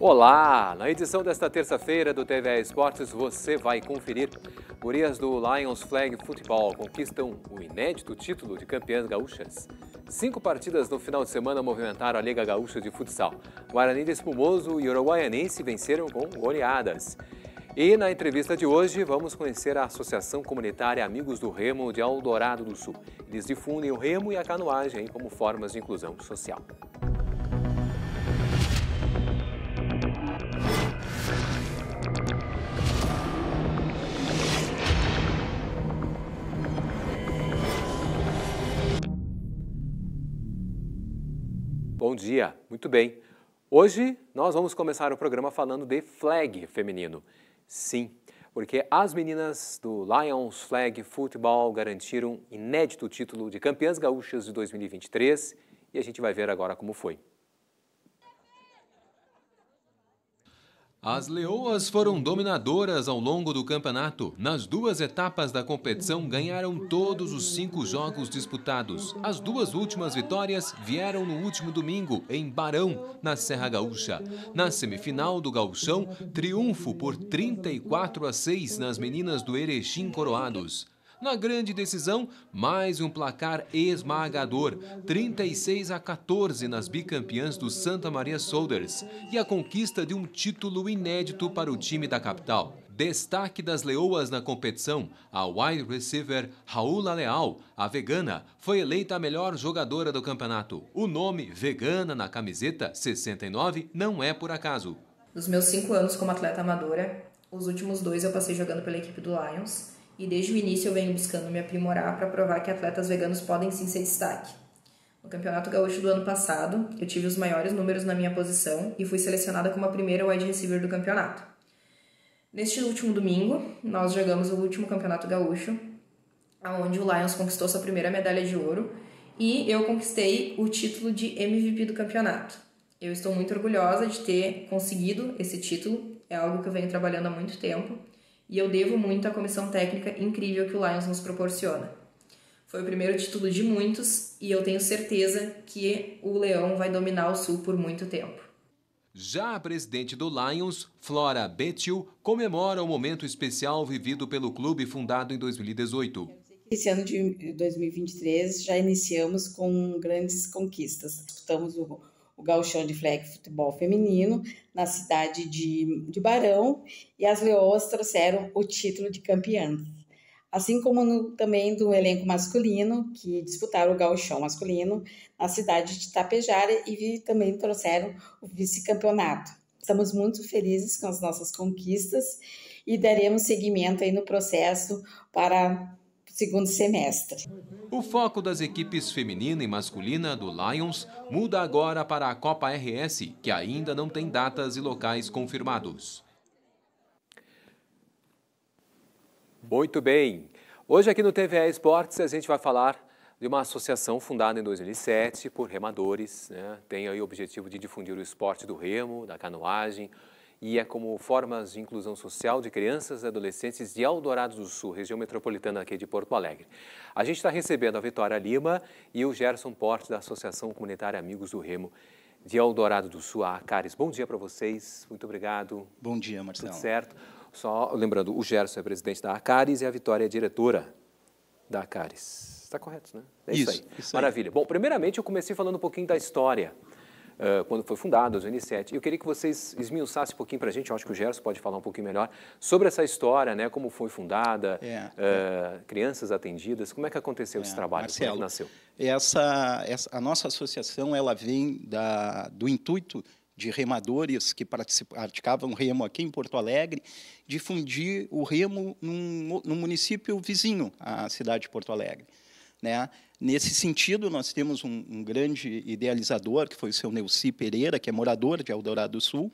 Olá! Na edição desta terça-feira do TV Esportes, você vai conferir. Gurias do Lions Flag Futebol conquistam o inédito título de campeãs gaúchas. Cinco partidas no final de semana movimentaram a Liga Gaúcha de Futsal. Guarani de Espumoso e Uruguaianense venceram com goleadas. E na entrevista de hoje vamos conhecer a Associação Comunitária Amigos do Remo de Aldorado do Sul. Eles difundem o remo e a canoagem como formas de inclusão social. Bom dia, muito bem. Hoje nós vamos começar o programa falando de flag feminino. Sim, porque as meninas do Lions Flag Futebol garantiram inédito título de campeãs gaúchas de 2023 e a gente vai ver agora como foi. As leoas foram dominadoras ao longo do campeonato. Nas duas etapas da competição, ganharam todos os cinco jogos disputados. As duas últimas vitórias vieram no último domingo, em Barão, na Serra Gaúcha. Na semifinal do Gauchão, triunfo por 34 a 6 nas meninas do Erechim Coroados. Na grande decisão, mais um placar esmagador, 36 a 14 nas bicampeãs do Santa Maria Soldiers e a conquista de um título inédito para o time da capital. Destaque das leoas na competição, a wide receiver Raula Leal, a vegana, foi eleita a melhor jogadora do campeonato. O nome vegana na camiseta 69 não é por acaso. Nos meus cinco anos como atleta amadora, os últimos dois eu passei jogando pela equipe do Lions e desde o início eu venho buscando me aprimorar para provar que atletas veganos podem sim ser destaque. No Campeonato Gaúcho do ano passado, eu tive os maiores números na minha posição e fui selecionada como a primeira wide receiver do campeonato. Neste último domingo, nós jogamos o último Campeonato Gaúcho, onde o Lions conquistou sua primeira medalha de ouro e eu conquistei o título de MVP do campeonato. Eu estou muito orgulhosa de ter conseguido esse título, é algo que eu venho trabalhando há muito tempo e eu devo muito à comissão técnica incrível que o Lions nos proporciona. Foi o primeiro título de muitos e eu tenho certeza que o Leão vai dominar o Sul por muito tempo. Já a presidente do Lions, Flora Betil, comemora o momento especial vivido pelo clube fundado em 2018. Esse ano de 2023 já iniciamos com grandes conquistas. Disputamos o o gauchão de flag futebol feminino, na cidade de, de Barão, e as leoas trouxeram o título de campeãs. Assim como no, também do elenco masculino, que disputaram o gauchão masculino na cidade de Tapejara e também trouxeram o vice-campeonato. Estamos muito felizes com as nossas conquistas e daremos seguimento aí no processo para segundo semestre. O foco das equipes feminina e masculina do Lions muda agora para a Copa RS, que ainda não tem datas e locais confirmados. Muito bem. Hoje aqui no TVE Esportes a gente vai falar de uma associação fundada em 2007 por remadores. Né? Tem aí o objetivo de difundir o esporte do remo, da canoagem, e é como formas de inclusão social de crianças e adolescentes de Eldorado do Sul, região metropolitana aqui de Porto Alegre. A gente está recebendo a Vitória Lima e o Gerson Porte, da Associação Comunitária Amigos do Remo de Eldorado do Sul, a Acares. Bom dia para vocês, muito obrigado. Bom dia, Marcelo. Tudo certo. Só lembrando, o Gerson é presidente da Acares e a Vitória é diretora da Acares. Está correto, né? É isso, isso, aí. isso aí. Maravilha. Bom, primeiramente eu comecei falando um pouquinho da história uh, quando foi fundada, 2007. Eu queria que vocês esmiuçassem um pouquinho para a gente, eu acho que o Gerson pode falar um pouquinho melhor, sobre essa história, né, como foi fundada, é. uh, crianças atendidas, como é que aconteceu é. esse trabalho, Marcelo, como é nasceu? Essa, essa, a nossa associação ela vem da, do intuito de remadores que praticavam remo aqui em Porto Alegre, difundir o remo num, num município vizinho à cidade de Porto Alegre. Né? Nesse sentido, nós temos um, um, grande idealizador, que foi o seu Neuci Pereira, que é morador de Eldorado do Sul.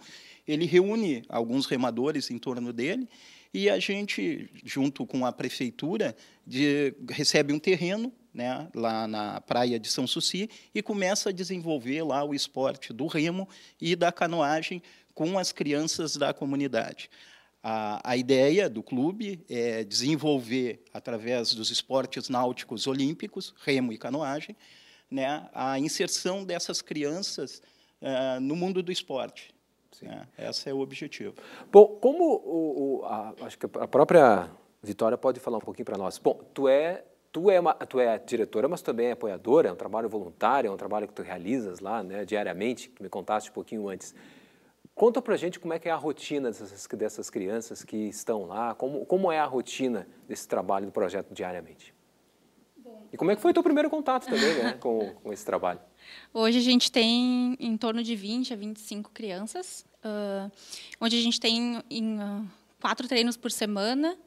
Ele reúne alguns remadores em torno dele e a gente, junto com a prefeitura, de, recebe um terreno né, lá na praia de São Suci e começa a desenvolver lá o esporte do remo e da canoagem com as crianças da comunidade. A, a ideia do clube é desenvolver, através dos esportes náuticos olímpicos, remo e canoagem, né, a inserção dessas crianças uh, no mundo do esporte. Né? Esse é o objetivo. Bom, como o, o, a, acho que a própria Vitória pode falar um pouquinho para nós. Bom, tu é Tu é, uma, tu é diretora, mas também é apoiadora, é um trabalho voluntário, é um trabalho que tu realizas lá né, diariamente, que me contaste um pouquinho antes. Conta pra gente como é que é a rotina dessas, dessas crianças que estão lá, como, como é a rotina desse trabalho do projeto diariamente. Bom. E como é que foi o teu primeiro contato também né, com, com esse trabalho? Hoje a gente tem em torno de 20 a 25 crianças, uh, onde a gente tem em, uh, quatro treinos por semana.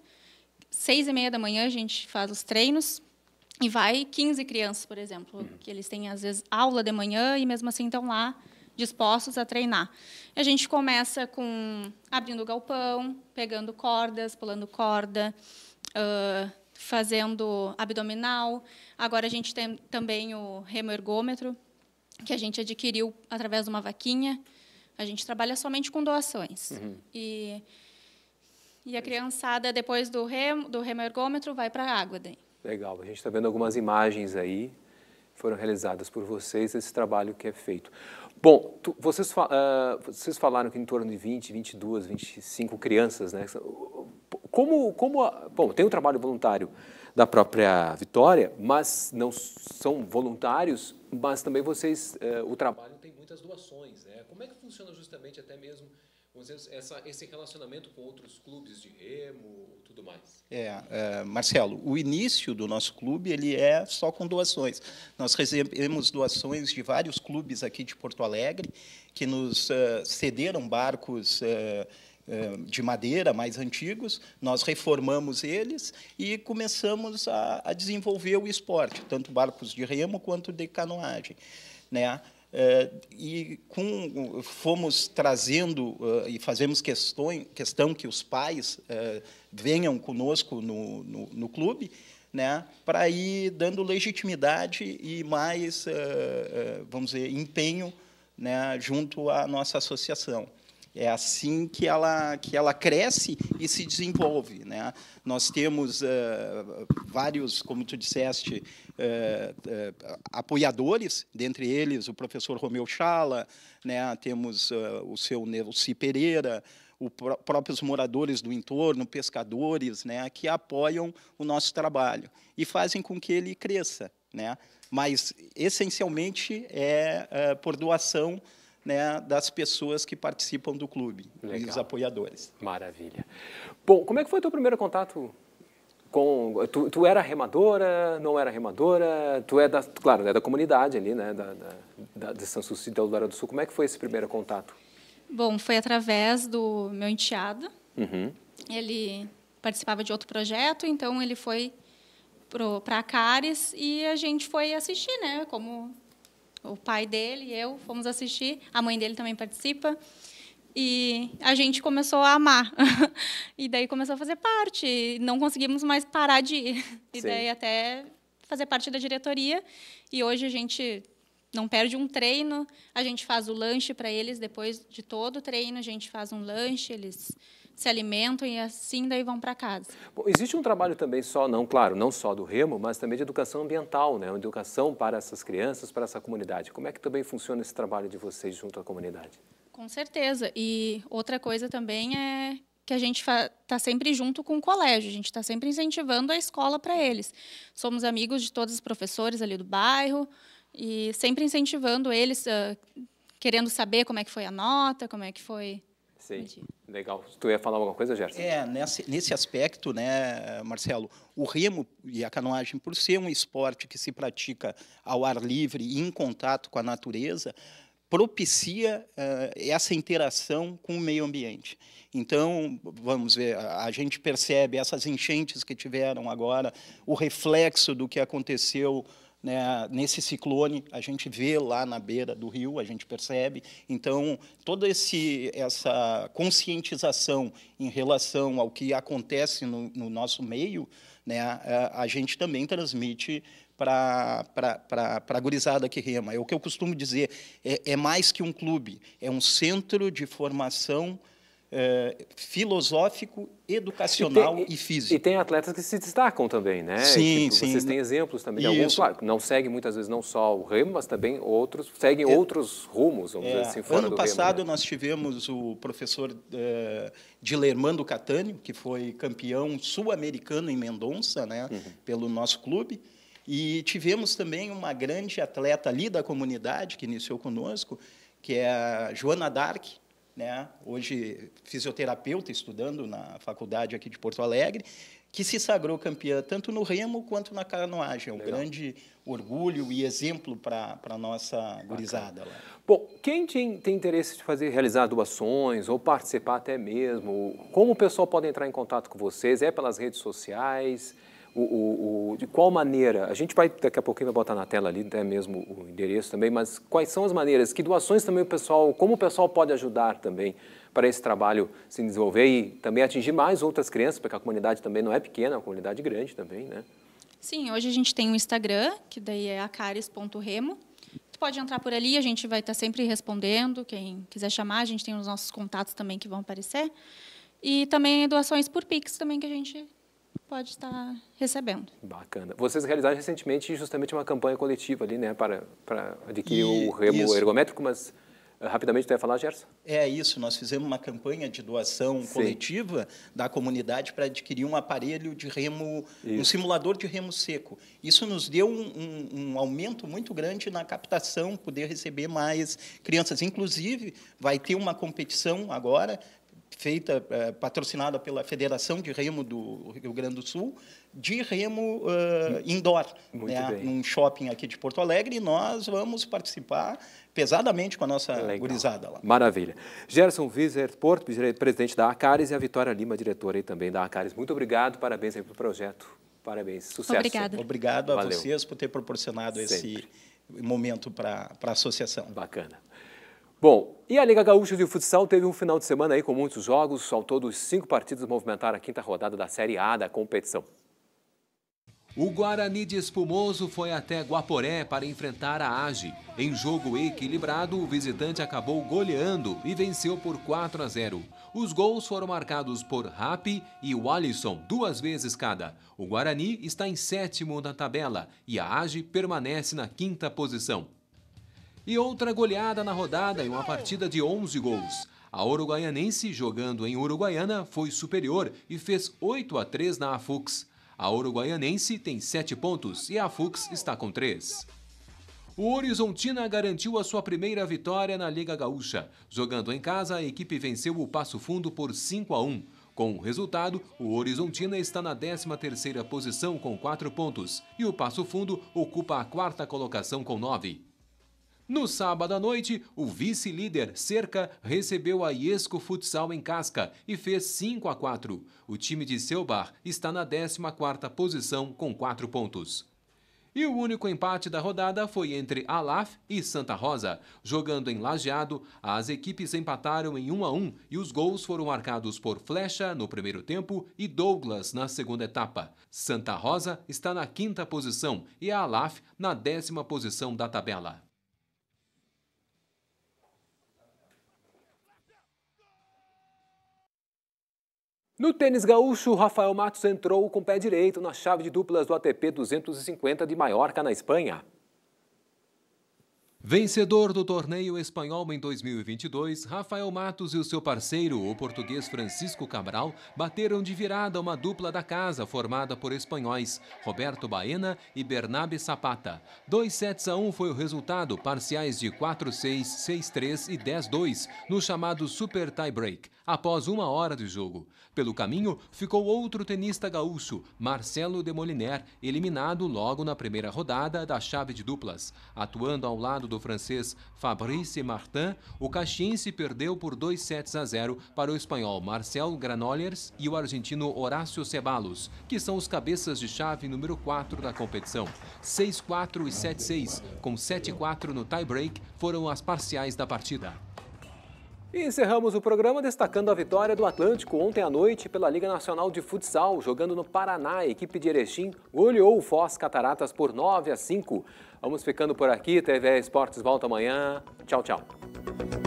Seis e meia da manhã a gente faz os treinos, e vai 15 crianças, por exemplo, uhum. que eles têm às vezes aula de manhã e mesmo assim estão lá dispostos a treinar. A gente começa com abrindo galpão, pegando cordas, pulando corda, uh, fazendo abdominal. Agora a gente tem também o remoergômetro, que a gente adquiriu através de uma vaquinha. A gente trabalha somente com doações. Uhum. E, e a criançada, depois do, remo, do remoergômetro, vai para a água. Daí. Legal. A gente está vendo algumas imagens aí foram realizadas por vocês, esse trabalho que é feito. Bom, tu, vocês, uh, vocês falaram que em torno de 20, 22, 25 crianças, né? Como, como a, bom, tem o um trabalho voluntário da própria Vitória, mas não são voluntários, mas também vocês, uh, o trabalho tem muitas doações, né? Como é que funciona justamente até mesmo vamos dizer, essa, esse relacionamento com outros clubes de remo, tudo mais. É, é, Marcelo, o início do nosso clube ele é só com doações. Nós recebemos doações de vários clubes aqui de Porto Alegre que nos uh, cederam barcos. Uh, de madeira mais antigos, nós reformamos eles e começamos a, a, desenvolver o esporte, tanto barcos de remo quanto de canoagem. Né? É, e com, fomos trazendo eh, e fazemos questão questão que os pais eh, venham conosco no, no, no clube, né, para ir dando legitimidade e mais, eh, vamos dizer, empenho né, junto à nossa associação. É assim que ela, que ela cresce e se desenvolve. Né? Nós temos uh, vários, como tu disseste, uh, uh, apoiadores, dentre eles o professor Romeu Chala, né? temos o seu Nelci Pereira, os pró próprios moradores do entorno, pescadores, né? que apoiam o nosso trabalho e fazem com que ele cresça. Né? Mas, essencialmente, é por doação né, das pessoas que participam do clube Legal. os apoiadores. Maravilha. Bom, como é que foi o teu primeiro contato com... Tu, tu era remadora, não era remadora, tu é da, claro, é da comunidade ali, né, da, da, da, de São Sucídio, da Eldorado do Sul. Como é que foi esse primeiro contato? Bom, foi através do meu enteado. Uhum. Ele participava de outro projeto, então ele foi para a Cares e a gente foi assistir, né? Como o pai dele, e eu, fomos assistir, a mãe dele também participa. E a gente começou a amar. e daí começou a fazer parte. Não conseguimos mais parar de ir. E Sim. daí até fazer parte da diretoria. E hoje a gente não perde um treino. A gente faz o lanche para eles depois de todo o treino. A gente faz um lanche, eles se alimentam e assim daí vão para casa. Bom, existe um trabalho também só, não, claro, não só do Remo, mas também de educação ambiental, né? Uma educação para essas crianças, para essa comunidade. Como é que também funciona esse trabalho de vocês junto à comunidade? Com certeza. E outra coisa também é que a gente está sempre junto com o colégio, a gente está sempre incentivando a escola para eles. Somos amigos de todos os professores ali do bairro e sempre incentivando eles, uh, querendo saber como é que foi a nota, como é que foi Sim, legal. Tu ia falar alguma coisa, Gerson? É, nesse, nesse aspecto, né, Marcelo, o remo e a canoagem, por ser um esporte que se pratica ao ar livre e em contato com a natureza, propicia uh, essa interação com o meio ambiente. Então, vamos ver, a, a gente percebe essas enchentes que tiveram agora, o reflexo do que aconteceu né? Nesse ciclone, a gente vê lá na beira do rio, a gente percebe. Então, toda esse, essa conscientização em relação ao que acontece no, no nosso meio, né? a, a gente também transmite para a gurizada que rema. É o que eu costumo dizer, é, é mais que um clube, é um centro de formação eh, filosófico, educacional e, tem, e, físico. E tem atletas que se destacam também, né? Sim, tipo, sim. Vocês têm exemplos também. Alguns, claro, não seguem muitas vezes não só o remo, mas também outros, seguem é, outros rumos, vamos é, dizer assim, fora Ano passado remo, né? nós tivemos o professor é, eh, Dilermando Catânio, que foi campeão sul-americano em Mendonça, né? Uhum. Pelo nosso clube. E tivemos também uma grande atleta ali da comunidade, que iniciou conosco, que é a Joana Dark, né, hoje fisioterapeuta, estudando na faculdade aqui de Porto Alegre, que se sagrou campeã tanto no remo quanto na canoagem. É um grande orgulho e exemplo para a nossa Bacana. gurizada. Lá. Bom, quem tem, tem interesse de fazer realizar doações ou participar até mesmo, como o pessoal pode entrar em contato com vocês? É pelas redes sociais? o, o, o, de qual maneira, a gente vai daqui a pouquinho vai botar na tela ali até mesmo o endereço também, mas quais são as maneiras, que doações também o pessoal, como o pessoal pode ajudar também para esse trabalho se desenvolver e também atingir mais outras crianças, porque a comunidade também não é pequena, é uma comunidade grande também, né? Sim, hoje a gente tem um Instagram, que daí é acares.remo, pode entrar por ali, a gente vai estar tá sempre respondendo. Quem quiser chamar, a gente tem os nossos contatos também que vão aparecer. E também doações por Pix também que a gente pode estar recebendo. Bacana. Vocês realizaram recentemente justamente uma campanha coletiva ali, né, para, para adquirir e, o remo isso. ergométrico, mas eh, Rapidamente, tu ia falar, Gerson? É isso, nós fizemos uma campanha de doação Sim. coletiva da comunidade para adquirir um aparelho de remo, isso. um simulador de remo seco. Isso nos deu um, um, um, aumento muito grande na captação, poder receber mais crianças. Inclusive, vai ter uma competição agora feita, é, patrocinada pela Federação de Remo do Rio Grande do Sul, de remo uh, indoor, né, num shopping aqui de Porto Alegre, e nós vamos participar pesadamente com a nossa Legal. gurizada lá. Maravilha. Gerson Wieser Porto, presidente da Acares, e a Vitória Lima, diretora aí também da Acares. Muito obrigado, parabéns aí pelo projeto. Parabéns, sucesso. Obrigada. Obrigado a Valeu. vocês por ter proporcionado Sempre. esse momento para a associação. Bacana. Bom, e a Liga Gaúcha de Futsal teve um final de semana aí com muitos jogos, ao todo cinco partidos movimentaram a quinta rodada da Série A da competição. O Guarani de Espumoso foi até Guaporé para enfrentar a Age. Em jogo equilibrado, o visitante acabou goleando e venceu por 4 a 0. Os gols foram marcados por Happy e Wallison, duas vezes cada. O Guarani está em sétimo na tabela e a Age permanece na quinta posição. E outra goleada na rodada em uma partida de 11 gols. A uruguaianense, jogando em Uruguaiana, foi superior e fez 8 a 3 na Afux. A uruguaianense tem 7 pontos e a Afux está com 3. O Horizontina garantiu a sua primeira vitória na Liga Gaúcha. Jogando em casa, a equipe venceu o Passo Fundo por 5 a 1. Com o resultado, o Horizontina está na 13ª posição com 4 pontos e o Passo Fundo ocupa a quarta colocação com 9. No sábado à noite, o vice-líder Cerca recebeu a Iesco Futsal em Casca e fez 5 a 4. O time de Selbar está na 14ª posição com 4 pontos. E o único empate da rodada foi entre Alaf e Santa Rosa. Jogando em lajeado, as equipes empataram em 1 a 1 e os gols foram marcados por Flecha no primeiro tempo e Douglas na segunda etapa. Santa Rosa está na quinta posição e a Alaf na décima posição da tabela. No tênis gaúcho, Rafael Matos entrou com o pé direito na chave de duplas do ATP 250 de Maiorca, na Espanha. Vencedor do torneio espanhol em 2022, Rafael Matos e o seu parceiro, o português Francisco Cabral, bateram de virada uma dupla da casa formada por espanhóis Roberto Baena e Bernabe Zapata. 2 sets a 1 um foi o resultado, parciais de 4-6, 6-3 e 10-2, no chamado Super Tie Break após uma hora do jogo. Pelo caminho, ficou outro tenista gaúcho, Marcelo de Moliner, eliminado logo na primeira rodada da chave de duplas. Atuando ao lado do francês Fabrice Martin, o caxiense perdeu por 2 sets a 0 para o espanhol Marcel Granollers e o argentino Horácio Ceballos, que são os cabeças de chave número 4 da competição. 6-4 e 7-6, com 7-4 no tie-break, foram as parciais da partida. E encerramos o programa destacando a vitória do Atlântico ontem à noite pela Liga Nacional de Futsal, jogando no Paraná. A equipe de Erechim goleou o Foz Cataratas por 9 a 5. Vamos ficando por aqui. TV Esportes volta amanhã. Tchau, tchau.